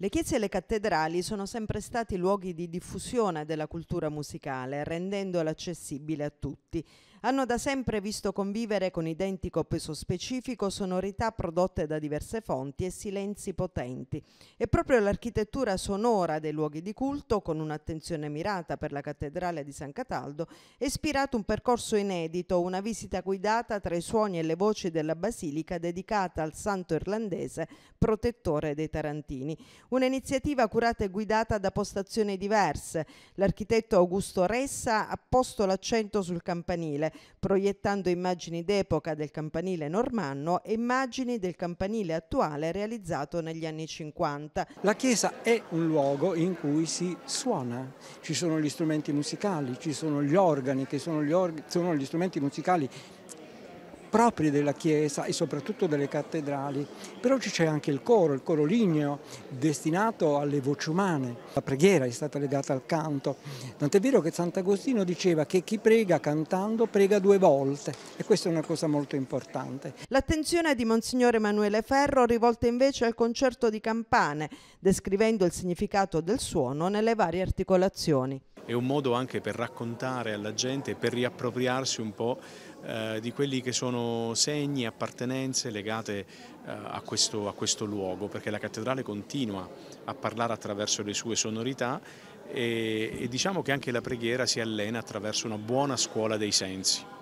Le chiese e le cattedrali sono sempre stati luoghi di diffusione della cultura musicale, rendendola accessibile a tutti hanno da sempre visto convivere con identico peso specifico sonorità prodotte da diverse fonti e silenzi potenti. E proprio l'architettura sonora dei luoghi di culto, con un'attenzione mirata per la cattedrale di San Cataldo, è ispirato un percorso inedito, una visita guidata tra i suoni e le voci della basilica dedicata al santo irlandese protettore dei tarantini. Un'iniziativa curata e guidata da postazioni diverse. L'architetto Augusto Ressa ha posto l'accento sul campanile Campanile, proiettando immagini d'epoca del campanile normanno e immagini del campanile attuale realizzato negli anni 50. La chiesa è un luogo in cui si suona, ci sono gli strumenti musicali, ci sono gli organi che sono gli, or sono gli strumenti musicali propri della chiesa e soprattutto delle cattedrali, però ci c'è anche il coro, il coro ligneo destinato alle voci umane. La preghiera è stata legata al canto, tant'è vero che Sant'Agostino diceva che chi prega cantando prega due volte e questa è una cosa molto importante. L'attenzione di Monsignore Emanuele Ferro rivolta invece al concerto di campane, descrivendo il significato del suono nelle varie articolazioni è un modo anche per raccontare alla gente, per riappropriarsi un po' eh, di quelli che sono segni, appartenenze legate eh, a, questo, a questo luogo, perché la cattedrale continua a parlare attraverso le sue sonorità e, e diciamo che anche la preghiera si allena attraverso una buona scuola dei sensi.